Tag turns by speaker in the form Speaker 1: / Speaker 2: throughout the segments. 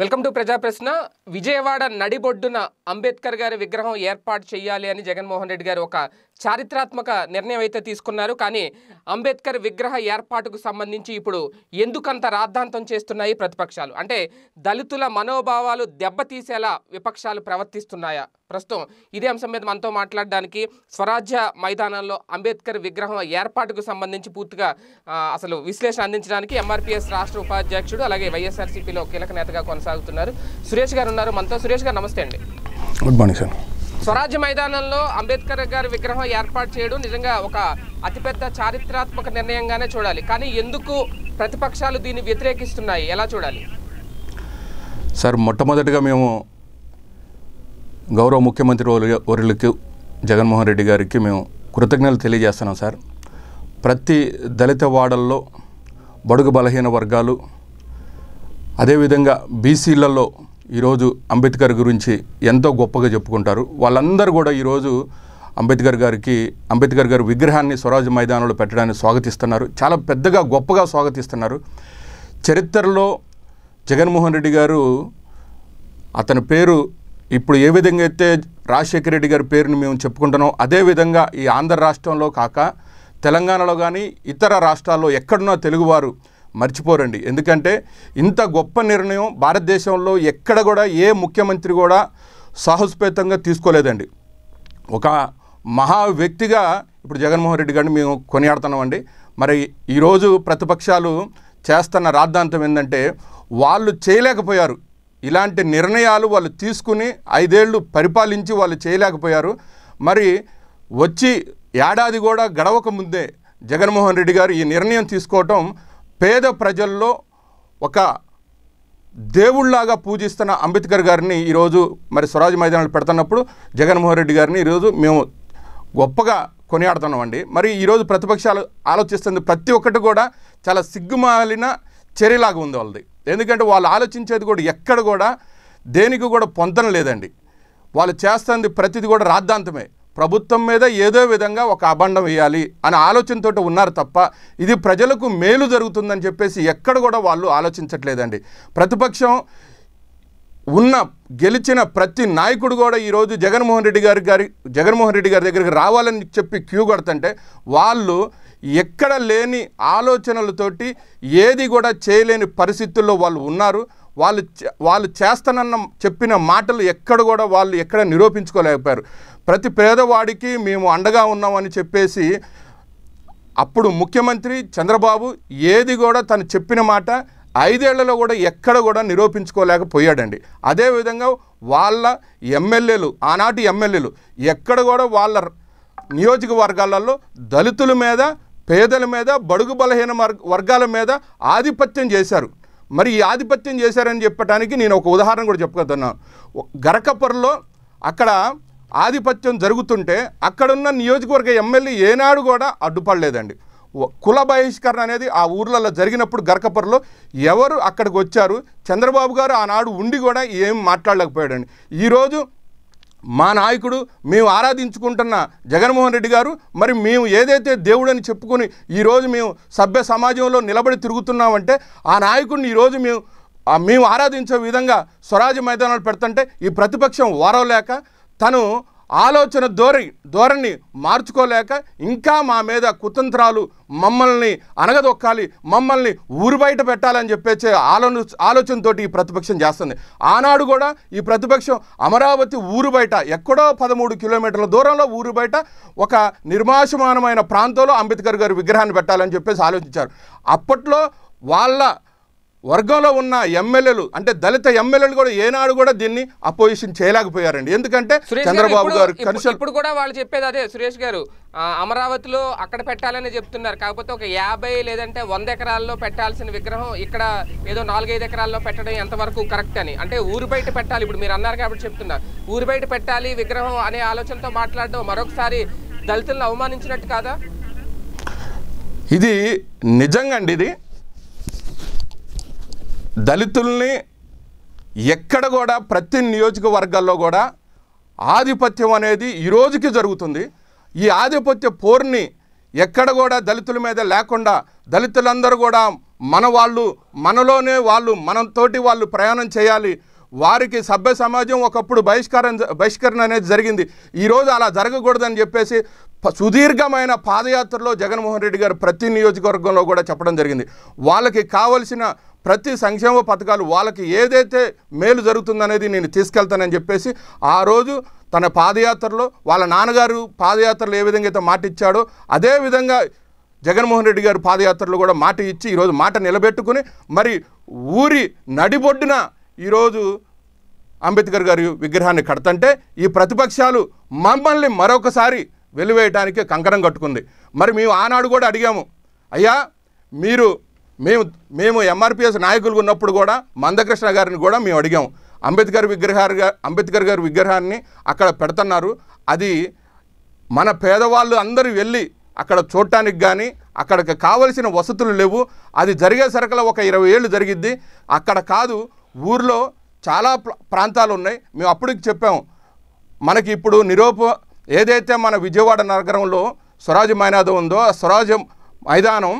Speaker 1: welcome to ప్రజాప్రశ్న Vijayawada నడిబొడ్డున అంబేద్కర్ గారి విగ్రహం ఏర్పాటు చేయాలి అని జగన్మోహన్ రెడ్డి గారు ఒక చారిత్రాత్మక నిర్ణయం అయితే తీసుకున్నారు కానీ అంబేద్కర్ విగ్రహ ఏర్పాటుకు సంబంధించి ఇప్పుడు ఎందుకంత రాద్ధాంతం చేస్తున్నాయి ప్రతిపక్షాలు అంటే దళితుల మనోభావాలు దెబ్బతీసేలా విపక్షాలు ప్రవర్తిస్తున్నాయా ప్రస్తుతం ఇదే అంశం మీద మనతో మాట్లాడడానికి స్వరాజ్య మైదానంలో అంబేద్కర్ విగ్రహం ఏర్పాటుకు సంబంధించి పూర్తిగా అసలు విశ్లేషణ అందించడానికి ఎంఆర్పిఎస్ రాష్ట్ర ఉపాధ్యక్షుడు అలాగే వైఎస్ఆర్సీపీలో కీలక నేతగా కొనసాగుతున్నారు సురేష్ గారు ఉన్నారు మనతో సురేష్ గారు నమస్తే అండి గుడ్ మార్నింగ్ సార్ స్వరాజ్య మైదానంలో అంబేద్కర్ గారి విగ్రహం ఏర్పాటు చేయడం నిజంగా ఒక అతిపెద్ద చారిత్రాత్మక నిర్ణయంగానే చూడాలి కానీ ఎందుకు ప్రతిపక్షాలు దీన్ని వ్యతిరేకిస్తున్నాయి ఎలా చూడాలి
Speaker 2: సార్ మొట్టమొదటిగా మేము గౌరవ ముఖ్యమంత్రి వర్యులకు జగన్మోహన్ రెడ్డి గారికి మేము కృతజ్ఞతలు తెలియజేస్తున్నాం సార్ ప్రతి దళిత వాడల్లో బడుగు బలహీన వర్గాలు అదేవిధంగా బీసీలలో ఈరోజు అంబేద్కర్ గురించి ఎంతో గొప్పగా చెప్పుకుంటారు వాళ్ళందరూ కూడా ఈరోజు అంబేద్కర్ గారికి అంబేద్కర్ గారి విగ్రహాన్ని స్వరాజ్ మైదానంలో పెట్టడానికి స్వాగతిస్తున్నారు చాలా పెద్దగా గొప్పగా స్వాగతిస్తున్నారు చరిత్రలో జగన్మోహన్ రెడ్డి గారు అతని పేరు ఇప్పుడు ఏ విధంగా అయితే రాజశేఖర రెడ్డి గారి పేరుని మేము చెప్పుకుంటున్నాం అదేవిధంగా ఈ ఆంధ్ర రాష్ట్రంలో కాక తెలంగాణలో కానీ ఇతర రాష్ట్రాల్లో ఎక్కడున్నా తెలుగువారు మర్చిపోరండి ఎందుకంటే ఇంత గొప్ప నిర్ణయం భారతదేశంలో ఎక్కడ కూడా ఏ ముఖ్యమంత్రి కూడా సాహసపేతంగా తీసుకోలేదండి ఒక మహా వ్యక్తిగా ఇప్పుడు జగన్మోహన్ రెడ్డి గారిని మేము కొనియాడుతున్నామండి మరి ఈరోజు ప్రతిపక్షాలు చేస్తున్న రాద్ధాంతం ఏంటంటే వాళ్ళు చేయలేకపోయారు ఇలాంటి నిర్ణయాలు వాళ్ళు తీసుకుని ఐదేళ్లు పరిపాలించి వాళ్ళు చేయలేకపోయారు మరి వచ్చి ఏడాది కూడా గడవక ముందే జగన్మోహన్ రెడ్డి గారు ఈ నిర్ణయం తీసుకోవటం పేద ప్రజల్లో ఒక దేవుళ్లాగా పూజిస్తున్న అంబేద్కర్ గారిని ఈరోజు మరి స్వరాజ్ మైదానాలు పెడుతున్నప్పుడు జగన్మోహన్ రెడ్డి గారిని ఈరోజు మేము గొప్పగా కొనియాడుతున్నామండి మరి ఈరోజు ప్రతిపక్షాలు ఆలోచిస్తుంది ప్రతి ఒక్కటి కూడా చాలా సిగ్గుమాలిన చర్యలాగా ఉంది వాళ్ళది ఎందుకంటే వాళ్ళు ఆలోచించేది కూడా ఎక్కడ కూడా దేనికి కూడా పొందడం లేదండి వాళ్ళు చేస్తుంది ప్రతిది కూడా రాద్ధాంతమే ప్రభుత్వం మీద ఏదో విధంగా ఒక అబండం వేయాలి అనే ఆలోచనతో ఉన్నారు తప్ప ఇది ప్రజలకు మేలు జరుగుతుందని చెప్పేసి ఎక్కడ కూడా వాళ్ళు ఆలోచించట్లేదండి ప్రతిపక్షం ఉన్న గెలిచిన ప్రతి నాయకుడు కూడా ఈరోజు జగన్మోహన్ రెడ్డి గారి గారి జగన్మోహన్ రెడ్డి గారి దగ్గరికి రావాలని చెప్పి క్యూ కొడుతుంటే వాళ్ళు ఎక్కడ లేని ఆలోచనలతోటి ఏది కూడా చేయలేని పరిస్థితుల్లో వాళ్ళు ఉన్నారు వాళ్ళు వాళ్ళు చేస్తానన్న చెప్పిన మాటలు ఎక్కడ కూడా వాళ్ళు ఎక్కడ నిరూపించుకోలేకపోయారు ప్రతి పేదవాడికి మేము అండగా ఉన్నామని చెప్పేసి అప్పుడు ముఖ్యమంత్రి చంద్రబాబు ఏది కూడా తను చెప్పిన మాట ఐదేళ్లలో కూడా ఎక్కడ కూడా నిరూపించుకోలేకపోయాడండి అదేవిధంగా వాళ్ళ ఎమ్మెల్యేలు ఆనాటి ఎమ్మెల్యేలు ఎక్కడ కూడా వాళ్ళ నియోజకవర్గాలలో దళితుల మీద పేదల మీద బడుగు బలహీన వర్గాల మీద ఆధిపత్యం చేశారు మరి ఈ ఆధిపత్యం చేశారని చెప్పడానికి నేను ఒక ఉదాహరణ కూడా చెప్పుకొద్దాను గరకపురలో అక్కడ ఆధిపత్యం జరుగుతుంటే అక్కడున్న నియోజకవర్గ ఎమ్మెల్యే ఏనాడు కూడా అడ్డుపడలేదండి కుల బహిష్కరణ అనేది ఆ ఊర్లలో జరిగినప్పుడు గరకపురలో ఎవరు అక్కడికి వచ్చారు చంద్రబాబు గారు ఆనాడు ఉండి కూడా ఏం మాట్లాడలేకపోయాడండి ఈరోజు మా నాయకుడు మేము ఆరాధించుకుంటున్న జగన్మోహన్ రెడ్డి గారు మరి మేము ఏదైతే దేవుడని చెప్పుకొని ఈరోజు మేము సభ్య సమాజంలో నిలబడి తిరుగుతున్నామంటే ఆ నాయకుడిని ఈరోజు మేము మేము ఆరాధించే విధంగా స్వరాజ్య మైదానాలు పెడుతుంటే ఈ ప్రతిపక్షం వారవలేక తను ఆలోచన ధోరణి ధోరణి మార్చుకోలేక ఇంకా మా మీద కుతంత్రాలు మమ్మల్ని అనగదొక్కాలి మమ్మల్ని ఊరు బయట పెట్టాలని చెప్పేసి ఆలో ఆలోచనతో ఈ ప్రతిపక్షం చేస్తుంది ఆనాడు కూడా ఈ ప్రతిపక్షం అమరావతి ఊరు బయట ఎక్కడో పదమూడు కిలోమీటర్ల దూరంలో ఊరు బయట ఒక నిర్మాషమానమైన ప్రాంతంలో అంబేద్కర్ గారు విగ్రహాన్ని పెట్టాలని చెప్పేసి ఆలోచించారు అప్పట్లో వాళ్ళ వర్గంలో ఉన్న ఎమ్మెల్యేలు అంటే దళిత ఎమ్మెల్యేలు కూడా ఏనాడు కూడా దీన్ని అపోజిషన్ చేయలేకపోయారండి ఎందుకంటే చంద్రబాబు గారు ఇప్పుడు
Speaker 1: కూడా వాళ్ళు చెప్పేది అదే సురేష్ గారు అమరావతిలో అక్కడ పెట్టాలని చెప్తున్నారు కాకపోతే ఒక యాభై లేదంటే వంద ఎకరాల్లో పెట్టాల్సిన విగ్రహం ఇక్కడ ఏదో నాలుగైదు ఎకరాల్లో పెట్టడం ఎంతవరకు కరెక్ట్ అని అంటే ఊరు బయట పెట్టాలి ఇప్పుడు మీరు అన్నారు కాబట్టి చెప్తున్నారు ఊరు బయట పెట్టాలి విగ్రహం అనే ఆలోచనతో మాట్లాడడం మరొకసారి దళితులను అవమానించినట్టు కాదా
Speaker 2: ఇది నిజంగా అండి ఇది దళితుల్ని ఎక్కడ కూడా ప్రతి నియోజకవర్గాల్లో కూడా ఆధిపత్యం అనేది ఈ రోజుకి జరుగుతుంది ఈ ఆధిపత్య పోర్ని ఎక్కడ కూడా దళితుల మీద లేకుండా దళితులందరూ కూడా మన వాళ్ళు మనలోనే వాళ్ళు మనంతోటి వాళ్ళు ప్రయాణం చేయాలి వారికి సభ్య సమాజం ఒకప్పుడు బహిష్కారం బహిష్కరణ అనేది జరిగింది ఈరోజు అలా జరగకూడదని చెప్పేసి సుదీర్ఘమైన పాదయాత్రలో జగన్మోహన్ రెడ్డి గారు ప్రతి నియోజకవర్గంలో కూడా చెప్పడం జరిగింది వాళ్ళకి కావలసిన ప్రతి సంక్షేమ పథకాలు వాళ్ళకి ఏదైతే మేలు జరుగుతుందనేది నేను తీసుకెళ్తానని చెప్పేసి ఆ రోజు తన పాదయాత్రలో వాళ్ళ నాన్నగారు పాదయాత్రలో ఏ విధంగా అయితే మాట ఇచ్చాడో అదే విధంగా జగన్మోహన్ రెడ్డి గారు పాదయాత్రలో కూడా మాట ఇచ్చి ఈరోజు మాట నిలబెట్టుకుని మరి ఊరి నడిబొడ్డున ఈరోజు అంబేద్కర్ గారి విగ్రహాన్ని కడతంటే ఈ ప్రతిపక్షాలు మమ్మల్ని మరొకసారి వెలువేయటానికి కంకణం కట్టుకుంది మరి మేము ఆనాడు కూడా అడిగాము అయ్యా మీరు మేము మేము ఎంఆర్పిఎస్ నాయకులు ఉన్నప్పుడు కూడా మందకృష్ణ గారిని కూడా మేము అడిగాం అంబేద్కర్ విగ్రహాలు అంబేద్కర్ గారి విగ్రహాన్ని అక్కడ పెడుతున్నారు అది మన పేదవాళ్ళు అందరూ వెళ్ళి అక్కడ చూడటానికి కానీ అక్కడికి కావలసిన వసతులు లేవు అది జరిగే సరుకుల ఒక ఇరవై ఏళ్ళు జరిగిద్ది అక్కడ కాదు ఊర్లో చాలా ప్రాంతాలు ఉన్నాయి మేము అప్పటికి చెప్పాము మనకి ఇప్పుడు నిరూప ఏదైతే మన విజయవాడ నగరంలో స్వరాజ్ మైనాదం ఉందో ఆ స్వరాజ్ మైదానం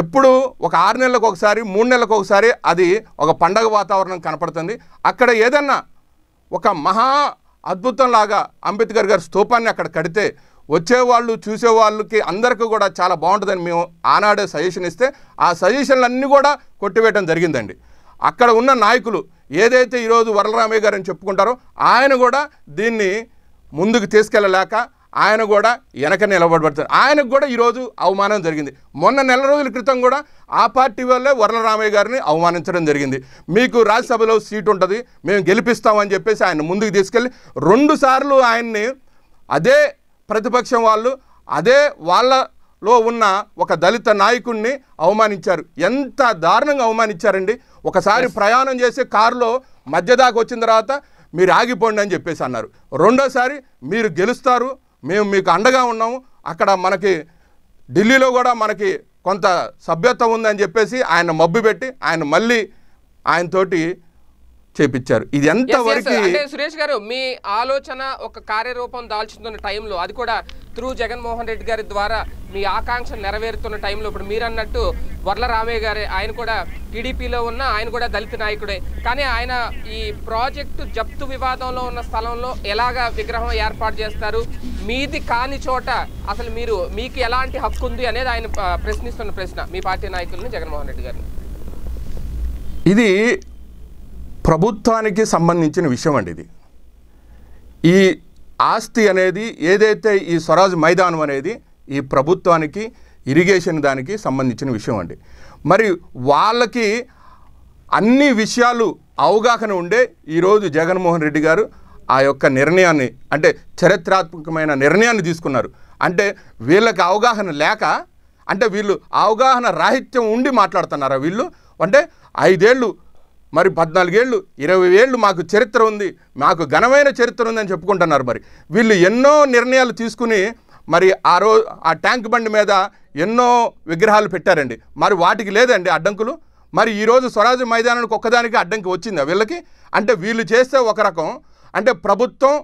Speaker 2: ఎప్పుడు ఒక ఆరు నెలలకు ఒకసారి మూడు నెలలకు ఒకసారి అది ఒక పండగ వాతావరణం కనపడుతుంది అక్కడ ఏదన్నా ఒక మహా అద్భుతంలాగా అంబేద్కర్ గారి స్థూపాన్ని అక్కడ కడితే వచ్చేవాళ్ళు చూసేవాళ్ళకి అందరికీ కూడా చాలా బాగుంటుందని మేము ఆనాడే సజెషన్ ఇస్తే ఆ సజెషన్లన్నీ కూడా కొట్టివేయడం జరిగిందండి అక్కడ ఉన్న నాయకులు ఏదైతే ఈరోజు వరలరామయ్య గారని చెప్పుకుంటారో ఆయన కూడా దీన్ని ముందుకు తీసుకెళ్ళలేక ఆయన కూడా వెనక నిలబడబడతారు ఆయనకు కూడా ఈరోజు అవమానం జరిగింది మొన్న నెల రోజుల క్రితం కూడా ఆ పార్టీ వల్లే రామయ్య గారిని అవమానించడం జరిగింది మీకు రాజ్యసభలో సీటు ఉంటుంది మేము గెలిపిస్తామని చెప్పేసి ఆయన ముందుకు తీసుకెళ్ళి రెండుసార్లు ఆయన్ని అదే ప్రతిపక్షం వాళ్ళు అదే వాళ్ళలో ఉన్న ఒక దళిత నాయకుడిని అవమానించారు ఎంత దారుణంగా అవమానించారండి ఒకసారి ప్రయాణం చేసే కారులో మధ్య దాకా వచ్చిన తర్వాత మీరు ఆగిపోండి అని చెప్పేసి అన్నారు రెండోసారి మీరు గెలుస్తారు మేము మీకు అండగా ఉన్నాము అక్కడ మనకి ఢిల్లీలో కూడా మనకి కొంత సభ్యత్వం ఉందని చెప్పేసి ఆయన మబ్బు పెట్టి ఆయన మళ్ళీ ఆయనతోటి చేపించారు ఇది ఎంత వరకు
Speaker 1: సురేష్ గారు మీ ఆలోచన ఒక కార్యరూపం దాల్చుతున్న టైంలో అది కూడా త్రూ జగన్మోహన్ రెడ్డి గారి ద్వారా మీ ఆకాంక్ష నెరవేరుతున్న టైంలో ఇప్పుడు మీరు అన్నట్టు వర్ల రామయ్య గారు ఆయన కూడా టీడీపీలో ఉన్న ఆయన కూడా దళిత నాయకుడే కానీ ఆయన ఈ ప్రాజెక్టు జప్తు వివాదంలో ఉన్న స్థలంలో ఎలాగా విగ్రహం ఏర్పాటు చేస్తారు మీది కాని చోట అసలు మీరు మీకు ఎలాంటి హక్కు ఉంది అనేది ఆయన ప్రశ్నిస్తున్న ప్రశ్న మీ పార్టీ నాయకులను జగన్మోహన్ రెడ్డి గారిని
Speaker 2: ఇది ప్రభుత్వానికి సంబంధించిన విషయం అండి ఇది ఈ ఆస్తి అనేది ఏదైతే ఈ స్వరాజ్ మైదానం అనేది ఈ ప్రభుత్వానికి ఇరిగేషన్ దానికి సంబంధించిన విషయం అండి మరి వాళ్ళకి అన్ని విషయాలు అవగాహన ఉండే ఈరోజు జగన్మోహన్ రెడ్డి గారు ఆ యొక్క నిర్ణయాన్ని అంటే చరిత్రాత్మకమైన నిర్ణయాన్ని తీసుకున్నారు అంటే వీళ్ళకి అవగాహన లేక అంటే వీళ్ళు అవగాహన రాహిత్యం ఉండి మాట్లాడుతున్నారా వీళ్ళు అంటే ఐదేళ్ళు మరి పద్నాలుగేళ్ళు ఇరవై ఏళ్ళు మాకు చరిత్ర ఉంది మాకు ఘనమైన చరిత్ర ఉందని చెప్పుకుంటున్నారు మరి వీళ్ళు ఎన్నో నిర్ణయాలు తీసుకుని మరి ఆ రోజు ఆ ట్యాంక్ బండి మీద ఎన్నో విగ్రహాలు పెట్టారండి మరి వాటికి లేదండి అడ్డంకులు మరి ఈరోజు స్వరాజ్య మైదానానికి ఒక్కదానికి అడ్డంకి వచ్చిందా వీళ్ళకి అంటే వీళ్ళు చేస్తే ఒక రకం అంటే ప్రభుత్వం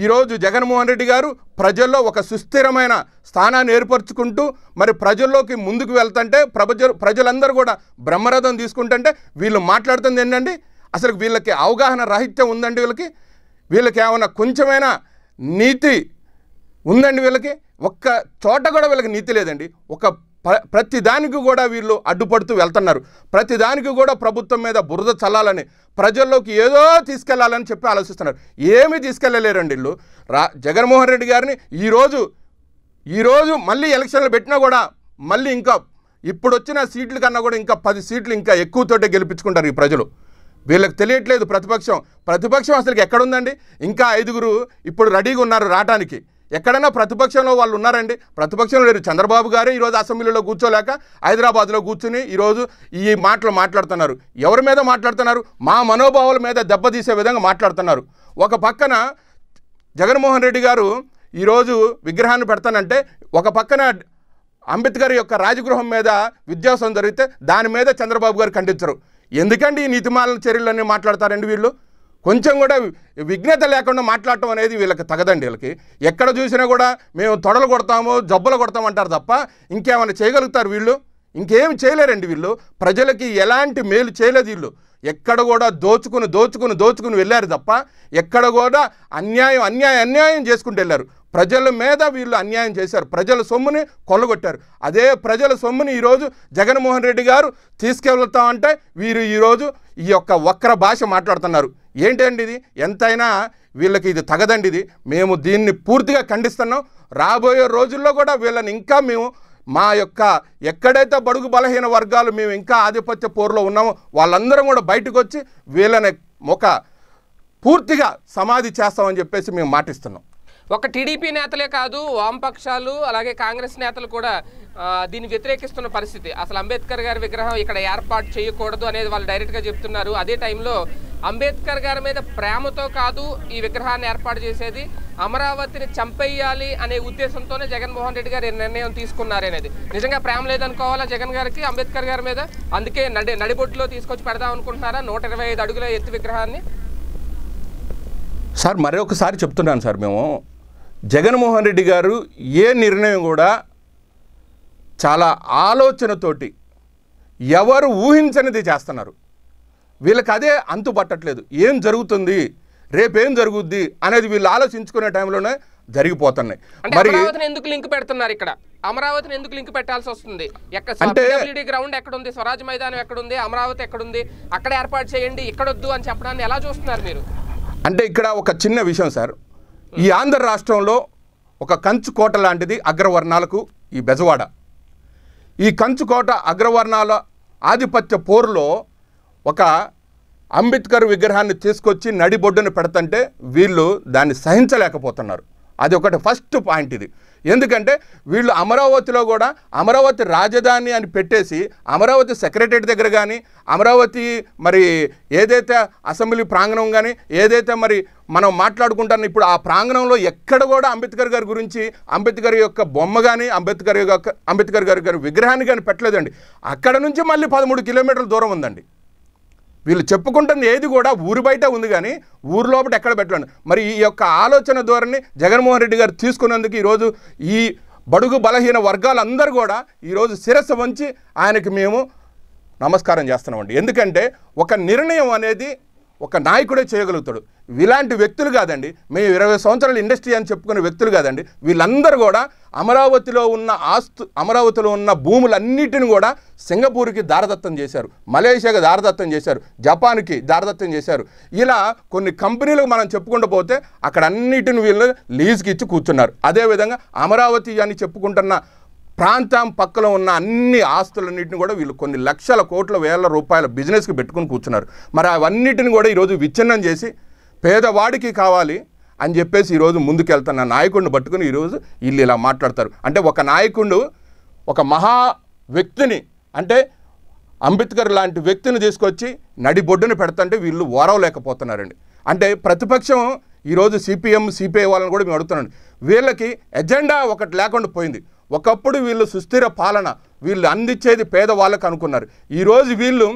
Speaker 2: ఈరోజు జగన్మోహన్ రెడ్డి గారు ప్రజల్లో ఒక సుస్థిరమైన స్థానాన్ని ఏర్పరచుకుంటూ మరి ప్రజల్లోకి ముందుకు వెళ్తుంటే ప్రజ ప్రజలందరూ కూడా బ్రహ్మరథం తీసుకుంటుంటే వీళ్ళు మాట్లాడుతుంది ఏంటండి అసలు వీళ్ళకి అవగాహన రాహిత్యం ఉందండి వీళ్ళకి వీళ్ళకి ఏమైనా కొంచెమైనా నీతి ఉందండి వీళ్ళకి ఒక్క చోట కూడా వీళ్ళకి నీతి లేదండి ఒక ప్రతి దానికి కూడా వీళ్ళు అడ్డుపడుతూ వెళ్తున్నారు ప్రతిదానికి కూడా ప్రభుత్వం మీద బురద చల్లాలని ప్రజల్లోకి ఏదో తీసుకెళ్లాలని చెప్పి ఆలోచిస్తున్నారు ఏమీ తీసుకెళ్ళలేరండి వీళ్ళు రా జగన్మోహన్ రెడ్డి గారిని ఈరోజు ఈరోజు మళ్ళీ ఎలక్షన్లు పెట్టినా కూడా మళ్ళీ ఇంకా ఇప్పుడు వచ్చిన సీట్ల కన్నా కూడా ఇంకా పది సీట్లు ఇంకా ఎక్కువతోటే గెలిపించుకుంటారు ఈ ప్రజలు వీళ్ళకి తెలియట్లేదు ప్రతిపక్షం ప్రతిపక్షం అసలు ఎక్కడుందండి ఇంకా ఐదుగురు ఇప్పుడు రెడీగా ఉన్నారు రావడానికి ఎక్కడైనా ప్రతిపక్షంలో వాళ్ళు ఉన్నారండి ప్రతిపక్షంలో లేరు చంద్రబాబు గారు ఈరోజు అసెంబ్లీలో కూర్చోలేక హైదరాబాద్లో కూర్చుని ఈరోజు ఈ మాటలు మాట్లాడుతున్నారు ఎవరి మీద మాట్లాడుతున్నారు మా మనోభావాల మీద దెబ్బతీసే విధంగా మాట్లాడుతున్నారు ఒక పక్కన జగన్మోహన్ రెడ్డి గారు ఈరోజు విగ్రహాన్ని పెడతానంటే ఒక పక్కన అంబేద్కర్ యొక్క రాజగృహం మీద విద్యాసం జరిగితే దాని మీద చంద్రబాబు గారు ఖండించరు ఎందుకండి ఈ నీతిమాల చర్యలన్నీ మాట్లాడతారండి వీళ్ళు కొంచెం కూడా విఘ్నత లేకుండా మాట్లాడటం అనేది వీళ్ళకి తగదండి వీళ్ళకి ఎక్కడ చూసినా కూడా మేము తొడలు కొడతాము జబ్బులు కొడతాం అంటారు తప్ప ఇంకేమైనా చేయగలుగుతారు వీళ్ళు ఇంకేం చేయలేరండి వీళ్ళు ప్రజలకి ఎలాంటి మేలు చేయలేదు వీళ్ళు ఎక్కడ కూడా దోచుకుని దోచుకుని దోచుకుని వెళ్ళారు తప్ప ఎక్కడ కూడా అన్యాయం అన్యాయం అన్యాయం చేసుకుంటూ వెళ్ళారు ప్రజల మీద వీళ్ళు అన్యాయం చేశారు ప్రజల సొమ్ముని కొల్లగొట్టారు అదే ప్రజల సొమ్ముని ఈరోజు జగన్మోహన్ రెడ్డి గారు తీసుకెళ్తామంటే వీరు ఈరోజు ఈ యొక్క వక్ర భాష మాట్లాడుతున్నారు ఏంటండి ఇది ఎంతైనా వీళ్ళకి ఇది తగదండి ఇది మేము దీన్ని పూర్తిగా ఖండిస్తున్నాం రాబోయే రోజుల్లో కూడా వీళ్ళని ఇంకా మేము మా యొక్క ఎక్కడైతే బడుగు బలహీన వర్గాలు మేము ఇంకా ఆధిపత్య పోరులో ఉన్నామో వాళ్ళందరం కూడా బయటకు వచ్చి వీళ్ళని ఒక పూర్తిగా సమాధి చేస్తామని చెప్పేసి మేము మాటిస్తున్నాం
Speaker 1: ఒక టీడీపీ నేతలే కాదు వామపక్షాలు అలాగే కాంగ్రెస్ నేతలు కూడా దీన్ని వ్యతిరేకిస్తున్న పరిస్థితి అసలు అంబేద్కర్ గారి విగ్రహం ఇక్కడ ఏర్పాటు చేయకూడదు అనేది వాళ్ళు డైరెక్ట్గా చెప్తున్నారు అదే టైంలో అంబేద్కర్ గారి మీద ప్రేమతో కాదు ఈ విగ్రహాన్ని ఏర్పాటు చేసేది అమరావతిని చంపేయాలి అనే ఉద్దేశంతోనే జగన్మోహన్ రెడ్డి గారు నిర్ణయం తీసుకున్నారనేది నిజంగా ప్రేమ లేదనుకోవాలా జగన్ గారికి అంబేద్కర్ గారి మీద అందుకే నడి నడిబొట్టులో తీసుకొచ్చి పెడదాం అనుకుంటున్నారా నూట అడుగుల ఎత్తు విగ్రహాన్ని
Speaker 2: సార్ మరొకసారి చెప్తున్నాను సార్ మేము జగన్మోహన్ రెడ్డి గారు ఏ నిర్ణయం కూడా చాలా ఆలోచనతోటి ఎవరు ఊహించనిది చేస్తున్నారు వీళ్ళకి అదే అంతు పట్టట్లేదు ఏం జరుగుతుంది రేపేం జరుగుద్ది అనేది వీళ్ళు ఆలోచించుకునే టైంలోనే జరిగిపోతున్నాయి
Speaker 1: మరి ఎందుకు లింక్ పెడుతున్నారు ఇక్కడ అమరావతిని ఎందుకు లింక్ పెట్టాల్సి వస్తుంది ఎక్కడ గ్రౌండ్ ఎక్కడ ఉంది స్వరాజ్ మైదానం ఎక్కడ ఉంది అమరావతి ఎక్కడ ఉంది అక్కడ ఏర్పాటు చేయండి ఇక్కడొద్దు అని చెప్పడాన్ని ఎలా చూస్తున్నారు మీరు
Speaker 2: అంటే ఇక్కడ ఒక చిన్న విషయం సార్ ఈ ఆంధ్ర రాష్ట్రంలో ఒక కంచుకోట లాంటిది అగ్రవర్ణాలకు ఈ బెజవాడ ఈ కంచుకోట అగ్రవర్ణాల ఆధిపత్య పోరులో ఒక అంబేద్కర్ విగ్రహాన్ని తీసుకొచ్చి నడిబొడ్డును పెడతంటే వీళ్ళు దాన్ని సహించలేకపోతున్నారు అది ఒకటి ఫస్ట్ పాయింట్ ఇది ఎందుకంటే వీళ్ళు అమరావతిలో కూడా అమరావతి రాజధాని అని పెట్టేసి అమరావతి సెక్రటరీ దగ్గర కానీ అమరావతి మరి ఏదైతే అసెంబ్లీ ప్రాంగణం కానీ ఏదైతే మరి మనం మాట్లాడుకుంటాను ఇప్పుడు ఆ ప్రాంగణంలో ఎక్కడ కూడా అంబేద్కర్ గారి గురించి అంబేద్కర్ యొక్క బొమ్మ కానీ అంబేద్కర్ యొక్క అంబేద్కర్ గారి గారి విగ్రహాన్ని కానీ పెట్టలేదండి అక్కడ నుంచి మళ్ళీ పదమూడు కిలోమీటర్ల దూరం ఉందండి వీళ్ళు చెప్పుకుంటుంది ఏది కూడా ఊరు బయట ఉంది కానీ ఊరు లోపల ఎక్కడ పెట్టండి మరి ఈ యొక్క ఆలోచన ధోరణి జగన్మోహన్ రెడ్డి గారు తీసుకున్నందుకు ఈరోజు ఈ బడుగు బలహీన వర్గాలందరూ కూడా ఈరోజు శిరస్సు వంచి ఆయనకి మేము నమస్కారం చేస్తున్నామండి ఎందుకంటే ఒక నిర్ణయం అనేది ఒక నాయకుడే చేయగలుగుతాడు ఇలాంటి వ్యక్తులు కాదండి మేము ఇరవై సంవత్సరాలు ఇండస్ట్రీ అని చెప్పుకునే వ్యక్తులు కాదండి వీళ్ళందరూ కూడా అమరావతిలో ఉన్న ఆస్తు అమరావతిలో ఉన్న భూములన్నిటిని కూడా సింగపూర్కి దారదత్తం చేశారు మలేషియాకి దారదత్తం చేశారు జపాన్కి దారదత్తం చేశారు ఇలా కొన్ని కంపెనీలకు మనం చెప్పుకుంటూ పోతే అక్కడ అన్నిటిని వీళ్ళు లీజ్కి ఇచ్చి కూర్చున్నారు అదేవిధంగా అమరావతి అని చెప్పుకుంటున్న ప్రాంతం పక్కలో ఉన్న అన్ని ఆస్తులన్నింటిని కూడా వీళ్ళు కొన్ని లక్షల కోట్ల వేల రూపాయల బిజినెస్కి పెట్టుకుని కూర్చున్నారు మరి అవన్నిటిని కూడా ఈరోజు విచ్ఛిన్నం చేసి పేదవాడికి కావాలి అని చెప్పేసి ఈరోజు ముందుకెళ్తున్న నాయకుడిని పట్టుకుని ఈరోజు వీళ్ళు ఇలా మాట్లాడతారు అంటే ఒక నాయకుడు ఒక మహా వ్యక్తిని అంటే అంబేద్కర్ లాంటి వ్యక్తిని తీసుకొచ్చి నడిబొడ్డును పెడతంటే వీళ్ళు ఓరవలేకపోతున్నారండి అంటే ప్రతిపక్షం ఈరోజు సిపిఎం సిపిఐ వాళ్ళని కూడా మేము అడుగుతున్నాం వీళ్ళకి ఎజెండా ఒకటి లేకుండా పోయింది ఒకప్పుడు వీళ్ళు సుస్థిర పాలన వీళ్ళు అందించేది పేదవాళ్ళకు అనుకున్నారు ఈరోజు వీళ్ళు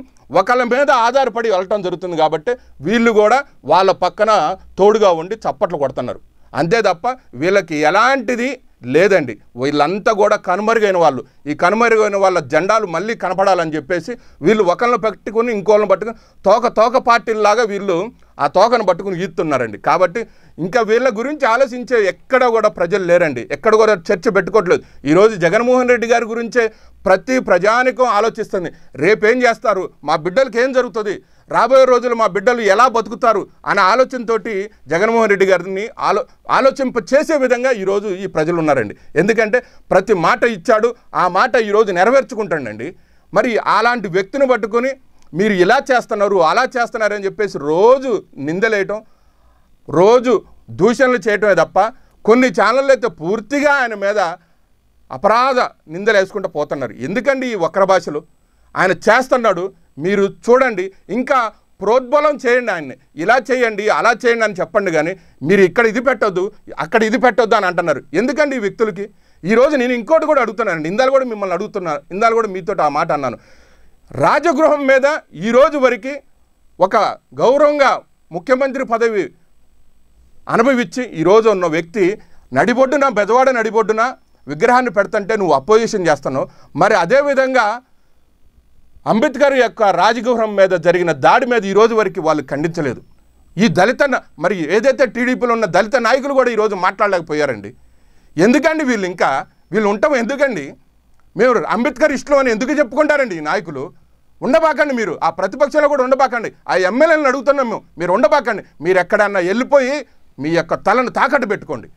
Speaker 2: ఒకళ్ళ మీద ఆధారపడి వెళ్ళటం జరుగుతుంది కాబట్టి వీళ్ళు కూడా వాళ్ళ పక్కన తోడుగా ఉండి చప్పట్లు కొడుతున్నారు అంతే తప్ప వీళ్ళకి ఎలాంటిది లేదండి వీళ్ళంతా కూడా కనుమరుగైన వాళ్ళు ఈ కనుమరుగైన వాళ్ళ జెండాలు మళ్ళీ కనపడాలని చెప్పేసి వీళ్ళు ఒకళ్ళని పెట్టుకుని ఇంకోళ్ళని పట్టుకుని తోక తోక పార్టీలాగా వీళ్ళు ఆ తోకను పట్టుకుని ఈత్తున్నారండి కాబట్టి ఇంకా వీళ్ళ గురించి ఆలోచించే ఎక్కడ కూడా ప్రజలు లేరండి ఎక్కడ కూడా చర్చ పెట్టుకోవట్లేదు ఈరోజు జగన్మోహన్ రెడ్డి గారి గురించే ప్రతి ప్రజానికం ఆలోచిస్తుంది రేపేం చేస్తారు మా బిడ్డలకి ఏం జరుగుతుంది రాబోయే రోజులు మా బిడ్డలు ఎలా బతుకుతారు అనే ఆలోచనతోటి జగన్మోహన్ రెడ్డి గారిని ఆలో ఆలోచింప చేసే విధంగా ఈరోజు ఈ ప్రజలు ఉన్నారండి ఎందుకంటే ప్రతి మాట ఇచ్చాడు ఆ మాట ఈరోజు నెరవేర్చుకుంటాడండి మరి అలాంటి వ్యక్తిని పట్టుకొని మీరు ఇలా చేస్తున్నారు అలా చేస్తున్నారని చెప్పేసి రోజు నిందలేయటం రోజు దూషణలు చేయటమే తప్ప కొన్ని ఛానళ్ళు అయితే పూర్తిగా ఆయన మీద అపరాధ నిందలు వేసుకుంటూ పోతున్నారు ఎందుకండి ఈ వక్ర భాషలు ఆయన చేస్తున్నాడు మీరు చూడండి ఇంకా ప్రోద్బలం చేయండి ఆయన్ని ఇలా చేయండి అలా చేయండి అని చెప్పండి కానీ మీరు ఇక్కడ ఇది పెట్టొద్దు అక్కడ ఇది పెట్టొద్దు అని అంటున్నారు ఎందుకండి ఈ వ్యక్తులకి ఈరోజు నేను ఇంకోటి కూడా అడుగుతున్నాను ఇందాలు కూడా మిమ్మల్ని అడుగుతున్నాను ఇందాలు కూడా మీతో ఆ మాట అన్నాను రాజగృహం మీద ఈరోజు వరకు ఒక గౌరవంగా ముఖ్యమంత్రి పదవి అనుభవించి ఈరోజు ఉన్న వ్యక్తి నడిబొడ్డున బెజవాడ నడిబొడ్డున విగ్రహాన్ని పెడుతుంటే నువ్వు అపోజిషన్ చేస్తున్నావు మరి అదేవిధంగా అంబేద్కర్ యొక్క రాజగృహం మీద జరిగిన దాడి మీద ఈరోజు వరకు వాళ్ళు ఖండించలేదు ఈ దళిత మరి ఏదైతే టీడీపీలో ఉన్న దళిత నాయకులు కూడా ఈరోజు మాట్లాడలేకపోయారండి ఎందుకండి వీళ్ళు ఇంకా వీళ్ళు ఉంటాం ఎందుకండి మీరు అంబేద్కర్ ఇష్టం అని ఎందుకు చెప్పుకుంటారండి ఈ నాయకులు ఉండబాకండి మీరు ఆ ప్రతిపక్షంలో కూడా ఉండబాకండి ఆ ఎమ్మెల్యేలను అడుగుతున్నాం మేము మీరు ఉండబాకండి మీరు ఎక్కడన్నా వెళ్ళిపోయి మీ యొక్క తలను తాకట్టు పెట్టుకోండి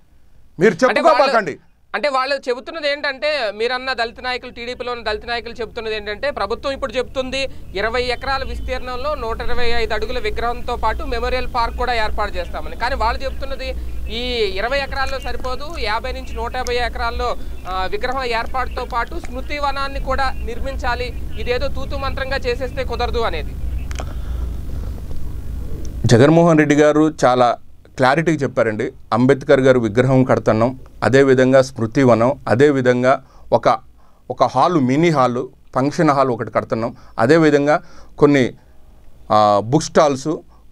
Speaker 2: మీరు చెప్పుకోబాకండి
Speaker 1: అంటే వాళ్ళు చెబుతున్నది ఏంటంటే మీరన్న దళిత నాయకులు టీడీపీలో ఉన్న దళిత నాయకులు చెబుతున్నది ఏంటంటే ప్రభుత్వం ఇప్పుడు చెబుతుంది ఇరవై ఎకరాల విస్తీర్ణంలో నూట అడుగుల విగ్రహంతో పాటు మెమోరియల్ పార్క్ కూడా ఏర్పాటు చేస్తామని కానీ వాళ్ళు చెబుతున్నది ఈ ఇరవై ఎకరాల్లో సరిపోదు యాభై నుంచి నూట యాభై ఎకరాల్లో విగ్రహం ఏర్పాటుతో పాటు స్మృతి వనాన్ని కూడా నిర్మించాలి ఇదేదో తూతు మంత్రంగా చేసేస్తే కుదరదు అనేది
Speaker 2: జగన్మోహన్ రెడ్డి గారు చాలా క్లారిటీగా చెప్పారండి అంబేద్కర్ గారు విగ్రహం కడుతున్నాం అదేవిధంగా స్మృతి వనం అదేవిధంగా ఒక ఒక hall mini hall function hall ఒకటి కడుతున్నాం అదేవిధంగా కొన్ని బుక్ స్టాల్స్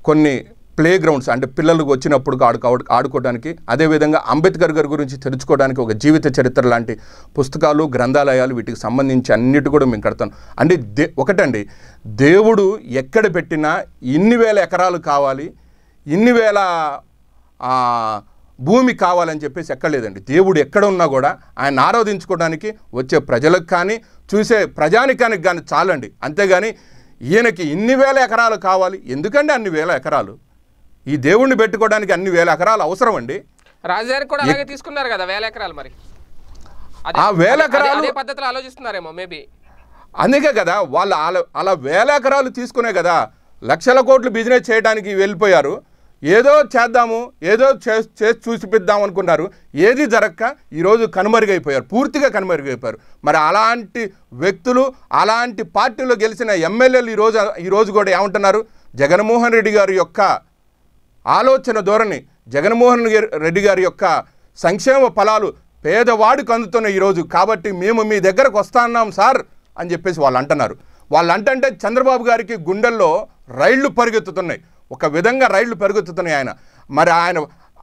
Speaker 2: కొన్ని ప్లే గ్రౌండ్స్ అంటే పిల్లలకు వచ్చినప్పుడు ఆడుకో ఆడుకోవడానికి అదేవిధంగా అంబేద్కర్ గారి గురించి తెలుసుకోవడానికి ఒక జీవిత చరిత్ర లాంటి పుస్తకాలు గ్రంథాలయాలు వీటికి సంబంధించి అన్నిటి కూడా మేము కడతాం అంటే దే ఒకటండి దేవుడు ఎక్కడ పెట్టినా ఇన్ని వేల ఎకరాలు కావాలి ఇన్ని వేల భూమి కావాలని చెప్పేసి ఎక్కడ లేదండి దేవుడు ఎక్కడ ఉన్నా కూడా ఆయన ఆరాధించుకోవడానికి వచ్చే ప్రజలకు కానీ చూసే ప్రజానికానికి కానీ చాలండి అంతేగాని ఈయనకి ఇన్ని వేల ఎకరాలు కావాలి ఎందుకండి అన్ని వేల ఎకరాలు ఈ దేవుణ్ణి పెట్టుకోవడానికి అన్ని వేల ఎకరాలు అవసరం అండి
Speaker 1: కూడా అలాగే తీసుకున్నారు కదా వేల ఎకరాలు మరి ఆ వేల ఎకరాలు పద్ధతిలో ఆలోచిస్తున్నారేమో మేబీ
Speaker 2: అందుకే కదా వాళ్ళు అలా అలా వేల ఎకరాలు తీసుకునే కదా లక్షల కోట్లు బిజినెస్ చేయడానికి వెళ్ళిపోయారు ఏదో చేద్దాము ఏదో చేసి చూసిపిద్దాం అనుకున్నారు ఏది జరగక ఈరోజు కనుమరుగైపోయారు పూర్తిగా కనుమరుగైపోయారు మరి అలాంటి వ్యక్తులు అలాంటి పార్టీలో గెలిచిన ఎమ్మెల్యేలు ఈరోజు ఈరోజు కూడా ఏమంటున్నారు జగన్మోహన్ రెడ్డి గారి యొక్క ఆలోచన ధోరణి జగన్మోహన్ రెడ్డి గారి యొక్క సంక్షేమ ఫలాలు పేదవాడికి అందుతున్న ఈరోజు కాబట్టి మేము మీ దగ్గరకు వస్తాన్నాం సార్ అని చెప్పేసి వాళ్ళు అంటున్నారు వాళ్ళు అంటే చంద్రబాబు గారికి గుండెల్లో రైళ్లు పరిగెత్తుతున్నాయి ఒక విధంగా రైళ్లు పెరుగుతున్నాయి ఆయన మరి ఆయన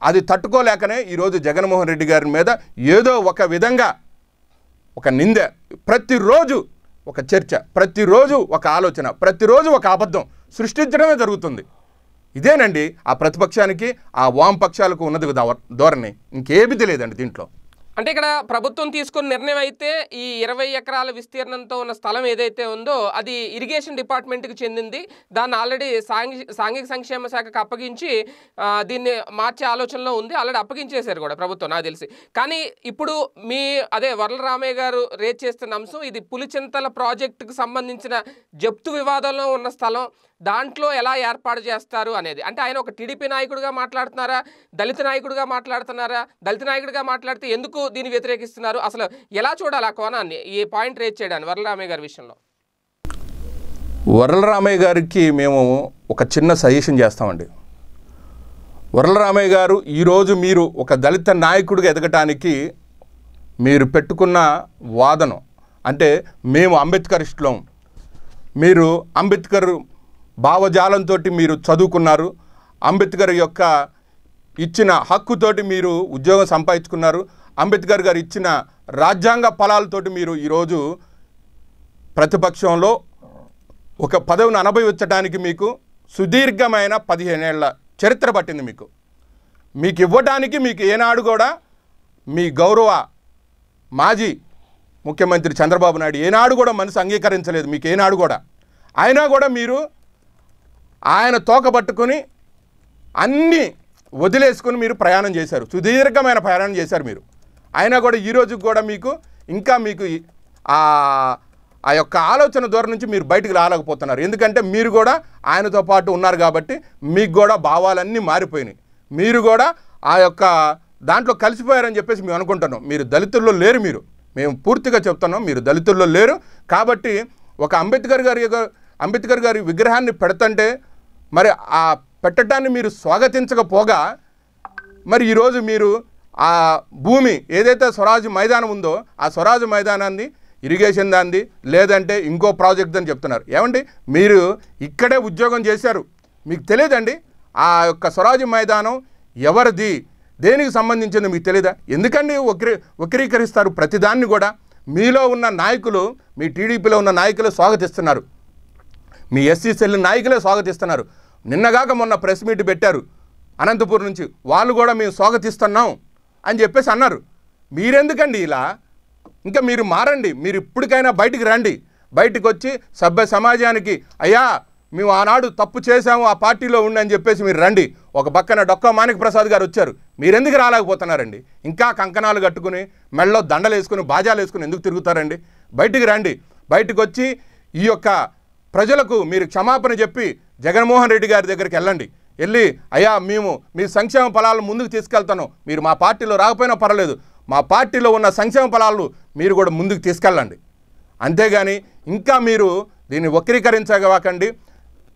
Speaker 2: అది తట్టుకోలేకనే ఈరోజు జగన్మోహన్ రెడ్డి గారి మీద ఏదో ఒక విధంగా ఒక నింద ప్రతిరోజు ఒక చర్చ ప్రతిరోజు ఒక ఆలోచన ప్రతిరోజు ఒక అబద్ధం సృష్టించడమే జరుగుతుంది ఇదేనండి ఆ ప్రతిపక్షానికి ఆ వామపక్షాలకు ఉన్నది ధోరణి ఇంకేమీ తెలియదండి దీంట్లో
Speaker 1: అంటే ఇక్కడ ప్రభుత్వం తీసుకున్న నిర్ణయం అయితే ఈ ఇరవై ఎకరాల విస్తీర్ణంతో ఉన్న స్థలం ఏదైతే ఉందో అది ఇరిగేషన్ డిపార్ట్మెంట్కి చెందింది దాన్ని ఆల్రెడీ సాంఘిక సంక్షేమ శాఖకు అప్పగించి దీన్ని మార్చే ఆలోచనలో ఉంది ఆల్రెడీ అప్పగించేశారు కూడా ప్రభుత్వం నాకు తెలిసి కానీ ఇప్పుడు మీ అదే వరలరామయ్య గారు రేజ్ చేస్తున్న అంశం ఇది పులిచింతల ప్రాజెక్టుకు సంబంధించిన జప్తు వివాదంలో ఉన్న స్థలం దాంట్లో ఎలా ఏర్పాటు చేస్తారు అనేది అంటే ఆయన ఒక టీడీపీ నాయకుడిగా మాట్లాడుతున్నారా దళిత నాయకుడిగా మాట్లాడుతున్నారా దళిత నాయకుడిగా మాట్లాడితే ఎందుకు దీన్ని వ్యతిరేకిస్తున్నారు అసలు ఎలా చూడాలి ఆ కోణాన్ని ఈ పాయింట్ రేజ్ చేయడానికి వరలరామయ్య గారి విషయంలో
Speaker 2: వరలరామయ్య గారికి మేము ఒక చిన్న సజెషన్ చేస్తామండి వరలరామయ్య గారు ఈరోజు మీరు ఒక దళిత నాయకుడిగా ఎదగటానికి మీరు పెట్టుకున్న వాదన అంటే మేము అంబేద్కర్ ఇష్టం మీరు అంబేద్కర్ భావజాలంతో మీరు చదువుకున్నారు అంబేద్కర్ యొక్క ఇచ్చిన హక్కుతోటి మీరు ఉద్యోగం సంపాదించుకున్నారు అంబేద్కర్ గారు ఇచ్చిన రాజ్యాంగ ఫలాలతోటి మీరు ఈరోజు ప్రతిపక్షంలో ఒక పదవిని అనుభవించడానికి మీకు సుదీర్ఘమైన పదిహేనేళ్ల చరిత్ర పట్టింది మీకు మీకు ఇవ్వడానికి మీకు ఏనాడు కూడా మీ గౌరవ మాజీ ముఖ్యమంత్రి చంద్రబాబు నాయుడు ఏనాడు కూడా మనసు అంగీకరించలేదు మీకు ఏనాడు కూడా అయినా కూడా మీరు ఆయన తోక పట్టుకొని అన్నీ వదిలేసుకుని మీరు ప్రయాణం చేశారు సుదీర్ఘమైన ప్రయాణం చేశారు మీరు అయినా కూడా ఈరోజు కూడా మీకు ఇంకా మీకు ఆ యొక్క ఆలోచన దూరం నుంచి మీరు బయటకు రాలేకపోతున్నారు ఎందుకంటే మీరు కూడా ఆయనతో పాటు ఉన్నారు కాబట్టి మీకు కూడా భావాలన్నీ మారిపోయినాయి మీరు కూడా ఆ యొక్క దాంట్లో కలిసిపోయారని చెప్పేసి మేము అనుకుంటున్నాం మీరు దళితుల్లో లేరు మీరు మేము పూర్తిగా చెప్తున్నాం మీరు దళితుల్లో లేరు కాబట్టి ఒక అంబేద్కర్ గారి అంబేద్కర్ గారి విగ్రహాన్ని పెడతంటే మరి ఆ పెట్టడాన్ని మీరు స్వాగతించకపోగా మరి ఈరోజు మీరు ఆ భూమి ఏదైతే స్వరాజ్ మైదానం ఉందో ఆ స్వరాజ్ మైదానాన్ని ఇరిగేషన్ దాన్ని లేదంటే ఇంకో ప్రాజెక్ట్ అని చెప్తున్నారు ఏమండి మీరు ఇక్కడే ఉద్యోగం చేశారు మీకు తెలియదండి ఆ యొక్క స్వరాజ్ మైదానం ఎవరిది దేనికి సంబంధించింది మీకు తెలియదా ఎందుకండి వక్రీ వక్రీకరిస్తారు ప్రతిదాన్ని కూడా మీలో ఉన్న నాయకులు మీ టీడీపీలో ఉన్న నాయకులు స్వాగతిస్తున్నారు మీ ఎస్సీ సెల్ నాయకులే స్వాగతిస్తున్నారు నిన్నగాక మొన్న ప్రెస్ మీట్ పెట్టారు అనంతపూర్ నుంచి వాళ్ళు కూడా మేము స్వాగతిస్తున్నాం అని చెప్పేసి అన్నారు మీరెందుకండి ఇలా ఇంకా మీరు మారండి మీరు ఇప్పటికైనా బయటికి రండి బయటకు వచ్చి సభ్య సమాజానికి అయ్యా మేము ఆనాడు తప్పు చేశాము ఆ పార్టీలో ఉండి అని చెప్పేసి మీరు రండి ఒక పక్కన డొక్క మాణిక ప్రసాద్ గారు వచ్చారు మీరెందుకు రాలేకపోతున్నారండి ఇంకా కంకణాలు కట్టుకుని మెళ్ళలో దండలు వేసుకుని బాజాలు వేసుకుని ఎందుకు తిరుగుతారండి బయటికి రండి బయటకు వచ్చి ఈ యొక్క ప్రజలకు మీరు క్షమాపణ చెప్పి జగన్మోహన్ రెడ్డి గారి దగ్గరికి వెళ్ళండి వెళ్ళి అయ్యా మేము మీ సంక్షేమ ఫలాలను ముందుకు తీసుకెళ్తాను మీరు మా పార్టీలో రాకపోయినా పర్వాలేదు మా పార్టీలో ఉన్న సంక్షేమ ఫలాలను మీరు కూడా ముందుకు తీసుకెళ్ళండి అంతేగాని ఇంకా మీరు దీన్ని వక్రీకరించగవాకండి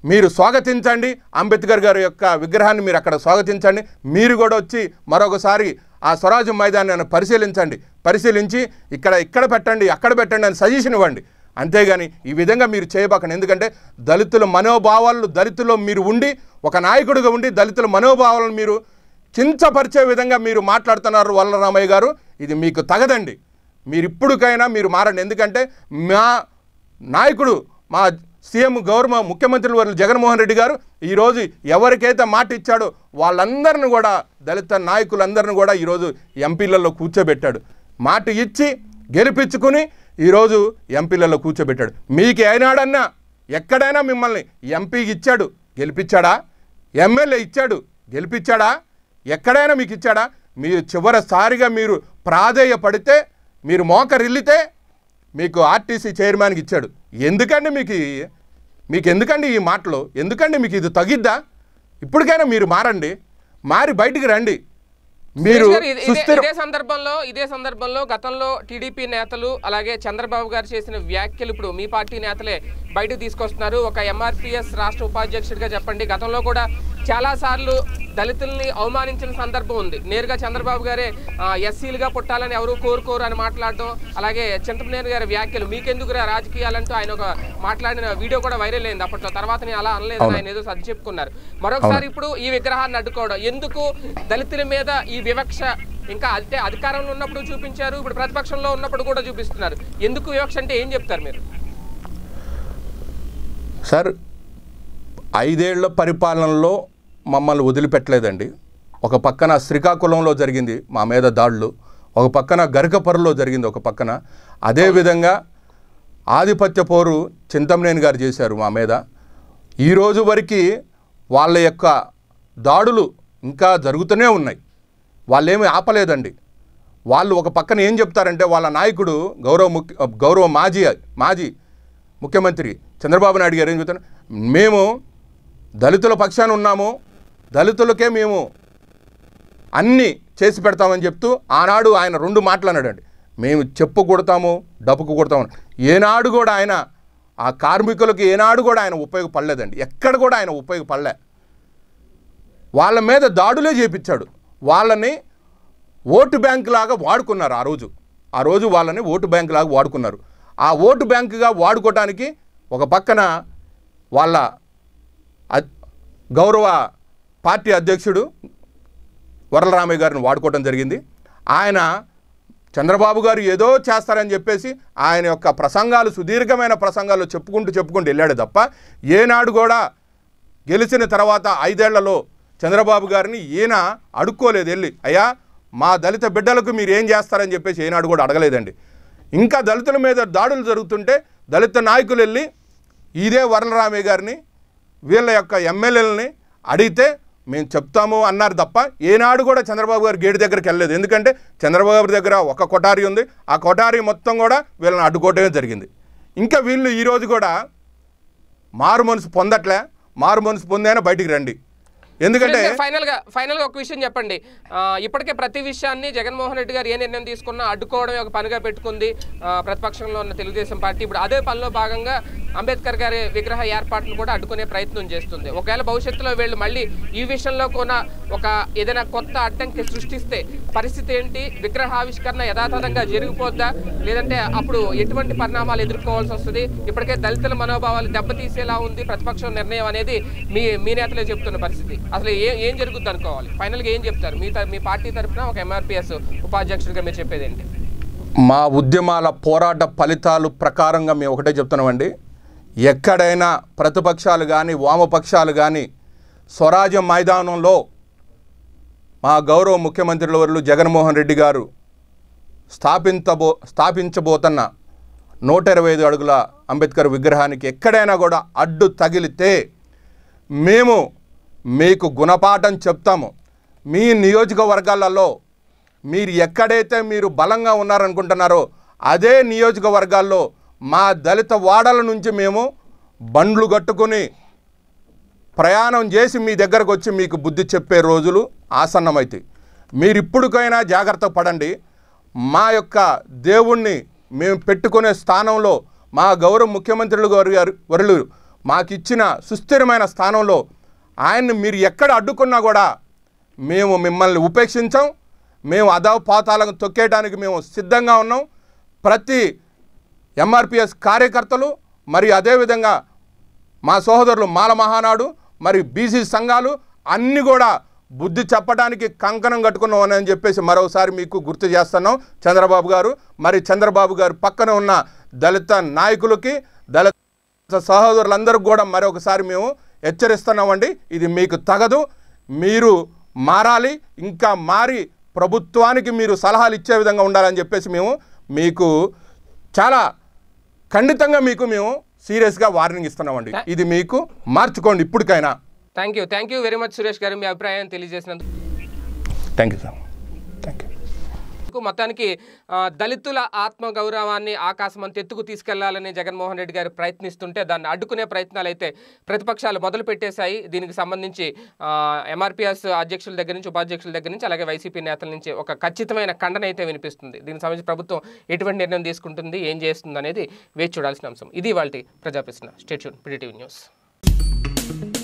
Speaker 2: మీరు స్వాగతించండి అంబేద్కర్ గారి యొక్క విగ్రహాన్ని మీరు అక్కడ స్వాగతించండి మీరు కూడా వచ్చి మరొకసారి ఆ స్వరాజ్యం మైదానాన్ని పరిశీలించండి పరిశీలించి ఇక్కడ ఇక్కడ పెట్టండి అక్కడ పెట్టండి అని సజెషన్ ఇవ్వండి అంతేగాని ఈ విధంగా మీరు చేయబాకండి ఎందుకంటే దళితుల మనోభావాలు దళితుల్లో మీరు ఉండి ఒక నాయకుడిగా ఉండి దళితుల మనోభావాలను మీరు కించపరిచే విధంగా మీరు మాట్లాడుతున్నారు వల్లరామయ్య గారు ఇది మీకు తగదండి మీరు ఇప్పుడుకైనా మీరు మారండి ఎందుకంటే మా నాయకుడు మా సీఎం గౌరవ ముఖ్యమంత్రులు వారు జగన్మోహన్ రెడ్డి గారు ఈరోజు ఎవరికైతే మాట ఇచ్చాడో వాళ్ళందరిని కూడా దళిత నాయకులందరిని కూడా ఈరోజు ఎంపీలలో కూర్చోబెట్టాడు మాట ఇచ్చి గెలిపించుకుని ఈరోజు ఎంపీలలో కూర్చోబెట్టాడు మీకు ఎక్కడైనా మిమ్మల్ని ఎంపీకి ఇచ్చాడు గెలిపించాడా ఎమ్మెల్యే ఇచ్చాడు గెలిపించాడా ఎక్కడైనా మీకు ఇచ్చాడా మీరు చివరిసారిగా మీరు ప్రాధేయపడితే మీరు మోకరిల్లితే మీకు ఆర్టీసీ చైర్మన్కి ఇచ్చాడు ఎందుకండి మీకు మీకు ఎందుకండి ఈ మాటలు ఎందుకండి మీకు ఇది తగిద్దా ఇప్పటికైనా మీరు మారండి మారి బయటికి రండి మీరు ఇదే
Speaker 1: సందర్భంలో ఇదే సందర్భంలో గతంలో టీడీపీ నేతలు అలాగే చంద్రబాబు గారు చేసిన వ్యాఖ్యలు ఇప్పుడు మీ పార్టీ నేతలే బయటకు తీసుకొస్తున్నారు ఒక ఎంఆర్పిఎస్ రాష్ట్ర ఉపాధ్యక్షుడిగా చెప్పండి గతంలో కూడా చాలాసార్లు దళితుల్ని అవమానించిన సందర్భం ఉంది నేరుగా చంద్రబాబు గారే ఎస్సీలుగా పుట్టాలని ఎవరు కోరుకోరు అని మాట్లాడడం అలాగే చింతపనేరు గారి వ్యాఖ్యలు మీకెందుకు రాజకీయాలంటూ ఆయన ఒక మాట్లాడిన వీడియో కూడా వైరల్ అయింది అప్పట్లో తర్వాత నేను అలా అనలేదు ఆయన ఏదో సర్ది చెప్పుకున్నారు మరొకసారి ఇప్పుడు ఈ విగ్రహాన్ని అడ్డుకోవడం ఎందుకు దళితుల మీద ఈ వివక్ష ఇంకా అంటే అధికారంలో ఉన్నప్పుడు చూపించారు ఇప్పుడు ప్రతిపక్షంలో ఉన్నప్పుడు కూడా చూపిస్తున్నారు ఎందుకు వివక్ష అంటే ఏం చెప్తారు మీరు
Speaker 2: సార్ ఐదేళ్ల పరిపాలనలో మమ్మల్ని వదిలిపెట్టలేదండి ఒక పక్కన శ్రీకాకుళంలో జరిగింది మా మీద దాడులు ఒక పక్కన గరికపర్రులో జరిగింది ఒక పక్కన అదేవిధంగా ఆధిపత్య పోరు చింతమనేని గారు చేశారు మా మీద ఈరోజు వరకు వాళ్ళ యొక్క దాడులు ఇంకా జరుగుతూనే ఉన్నాయి వాళ్ళేమి ఆపలేదండి వాళ్ళు ఒక పక్కన ఏం చెప్తారంటే వాళ్ళ నాయకుడు గౌరవ ముఖ్య గౌరవ మాజీ మాజీ ముఖ్యమంత్రి చంద్రబాబు నాయుడు గారు ఏం చెప్తారు మేము దళితుల పక్షాన ఉన్నాము దళితులకే మేము అన్నీ చేసి పెడతామని చెప్తూ ఆనాడు ఆయన రెండు మాటలు అన్నాడండి మేము చెప్పు కొడతాము డబ్బుకు కొడతాము ఏనాడు కూడా ఆయన ఆ కార్మికులకు ఏనాడు కూడా ఆయన ఉపయోగపడలేదండి ఎక్కడ కూడా ఆయన ఉపయోగపడలే వాళ్ళ మీద దాడులే చేపించాడు వాళ్ళని ఓటు బ్యాంక్ లాగా వాడుకున్నారు ఆ రోజు ఆ రోజు వాళ్ళని ఓటు బ్యాంక్ లాగా వాడుకున్నారు ఆ ఓటు బ్యాంకుగా వాడుకోవటానికి ఒక పక్కన వాళ్ళ గౌరవ పార్టీ అధ్యక్షుడు వరలరామయ్య గారిని వాడుకోవడం జరిగింది ఆయన చంద్రబాబు గారు ఏదో చేస్తారని చెప్పేసి ఆయన యొక్క ప్రసంగాలు సుదీర్ఘమైన ప్రసంగాలు చెప్పుకుంటూ చెప్పుకుంటూ వెళ్ళాడు తప్ప ఏనాడు కూడా గెలిచిన తర్వాత ఐదేళ్లలో చంద్రబాబు గారిని ఈయన అడుక్కోలేదు వెళ్ళి అయ్యా మా దళిత బిడ్డలకు మీరు ఏం చేస్తారని చెప్పేసి ఏనాడు కూడా అడగలేదండి ఇంకా దళితుల మీద దాడులు జరుగుతుంటే దళిత నాయకులు వెళ్ళి ఇదే వరలరామయ్య గారిని వీళ్ళ యొక్క ఎమ్మెల్యేలని అడిగితే మేము చెప్తాము అన్నారు తప్ప ఏనాడు కూడా చంద్రబాబు గారు గేటు దగ్గరికి వెళ్ళలేదు ఎందుకంటే చంద్రబాబు గారి దగ్గర ఒక కొటారి ఉంది ఆ కొటారి మొత్తం కూడా వీళ్ళని అడ్డుకోవటమే జరిగింది ఇంకా వీళ్ళు ఈరోజు కూడా మారు మనసు పొందట్లే మారు మనసు పొందైనా బయటికి రండి ఎందుకంటే
Speaker 1: ఫైనల్ గా ఫైనల్ గా ఒక విషయం చెప్పండి ఇప్పటికే ప్రతి విషయాన్ని జగన్మోహన్ రెడ్డి గారు ఏ నిర్ణయం తీసుకున్నా అడ్డుకోవడమే ఒక పనిగా పెట్టుకుంది ప్రతిపక్షంలో ఉన్న తెలుగుదేశం పార్టీ ఇప్పుడు అదే పనిలో భాగంగా అంబేద్కర్ గారి విగ్రహ ఏర్పాటును కూడా అడ్డుకునే ప్రయత్నం చేస్తుంది ఒకవేళ భవిష్యత్తులో వీళ్ళు మళ్ళీ ఈ విషయంలో కూడా ఒక ఏదైనా కొత్త అడ్డంకి సృష్టిస్తే పరిస్థితి ఏంటి విగ్రహ ఆవిష్కరణ యథాతథంగా జరిగిపోద్దా లేదంటే అప్పుడు ఎటువంటి పరిణామాలు ఎదుర్కోవాల్సి వస్తుంది ఇప్పటికే దళితుల మనోభావాలు దెబ్బతీసేలా ఉంది ప్రతిపక్షం నిర్ణయం అనేది మీ మీ నేతలే చెబుతున్న పరిస్థితి అసలు ఏం ఏం జరుగుద్ది అనుకోవాలి ఫైనల్గా ఏం చెప్తారు మీ మీ పార్టీ తరఫున ఒక ఎంఆర్పిఎస్ ఉపాధ్యక్షుడిగా మీరు చెప్పేది ఏంటి
Speaker 2: మా ఉద్యమాల పోరాట ఫలితాలు ప్రకారంగా మేము ఒకటే చెప్తున్నామండి ఎక్కడైనా ప్రతిపక్షాలు కానీ వామపక్షాలు కానీ స్వరాజ్య మైదానంలో మా గౌరవ ముఖ్యమంత్రుల వర్లు జగన్మోహన్ రెడ్డి గారు స్థాపించబో స్థాపించబోతున్న నూట ఇరవై ఐదు అడుగుల అంబేద్కర్ విగ్రహానికి ఎక్కడైనా కూడా అడ్డు తగిలితే మేము మీకు గుణపాఠం చెప్తాము మీ నియోజకవర్గాలలో మీరు ఎక్కడైతే మీరు బలంగా ఉన్నారనుకుంటున్నారో అదే నియోజకవర్గాల్లో మా దళిత వాడల నుంచి మేము బండ్లు కట్టుకుని ప్రయాణం చేసి మీ దగ్గరకు వచ్చి మీకు బుద్ధి చెప్పే రోజులు ఆసన్నమైతాయి మీరు ఇప్పటికైనా జాగ్రత్త పడండి మా యొక్క దేవుణ్ణి మేము పెట్టుకునే స్థానంలో మా గౌరవ ముఖ్యమంత్రులు గారు వరులు మాకిచ్చిన సుస్థిరమైన స్థానంలో ఆయన్ని మీరు ఎక్కడ అడ్డుకున్నా కూడా మేము మిమ్మల్ని ఉపేక్షించాం మేము అదవ పాతాలను తొక్కేయడానికి మేము సిద్ధంగా ఉన్నాం ప్రతి ఎంఆర్పిఎస్ కార్యకర్తలు మరి అదేవిధంగా మా సోదరులు మాల మహానాడు మరియు బీసీ సంఘాలు అన్నీ కూడా బుద్ధి చెప్పడానికి కంకణం కట్టుకున్నామని చెప్పేసి మరోసారి మీకు గుర్తు చేస్తున్నాం చంద్రబాబు గారు మరి చంద్రబాబు గారు పక్కన ఉన్న దళిత నాయకులకి దళిత సహోదరులందరికీ కూడా మరొకసారి మేము హెచ్చరిస్తున్నామండి ఇది మీకు తగదు మీరు మారాలి ఇంకా మారి ప్రభుత్వానికి మీరు సలహాలు ఇచ్చే విధంగా ఉండాలని చెప్పేసి మేము మీకు చాలా ఖండితంగా మీకు మేము సీరియస్గా వార్నింగ్ ఇస్తున్నామండి ఇది మీకు మార్చుకోండి ఇప్పటికైనా
Speaker 1: thank you thank you very much Suresh garu మీ అభిప్రాయం తెలియజేసినందుకు
Speaker 2: thank you sir thank
Speaker 1: you మొత్తానికి దళితుల ఆత్మగౌరవాన్ని ఆకాశమంత ఎత్తుకు తీసుకెళ్లాలని జగన్మోహన్ రెడ్డి గారు ప్రయత్నిస్తుంటే దాన్ని అడ్డుకునే ప్రయత్నాలు అయితే ప్రతిపక్షాలు మొదలు పెట్టేశాయి దీనికి సంబంధించి ఎంఆర్పిఎస్ అధ్యక్షుల దగ్గర నుంచి ఉపాధ్యక్షుల దగ్గర నుంచి అలాగే వైసీపీ నేతల నుంచి ఒక ఖచ్చితమైన ఖండన అయితే వినిపిస్తుంది దీనికి సంబంధించి ప్రభుత్వం ఎటువంటి నిర్ణయం తీసుకుంటుంది ఏం చేస్తుంది అనేది వేచి చూడాల్సిన అంశం ఇది వాళ్ళ ప్రజాప్రశ్న స్టేట్యూన్ పిడిటివి న్యూస్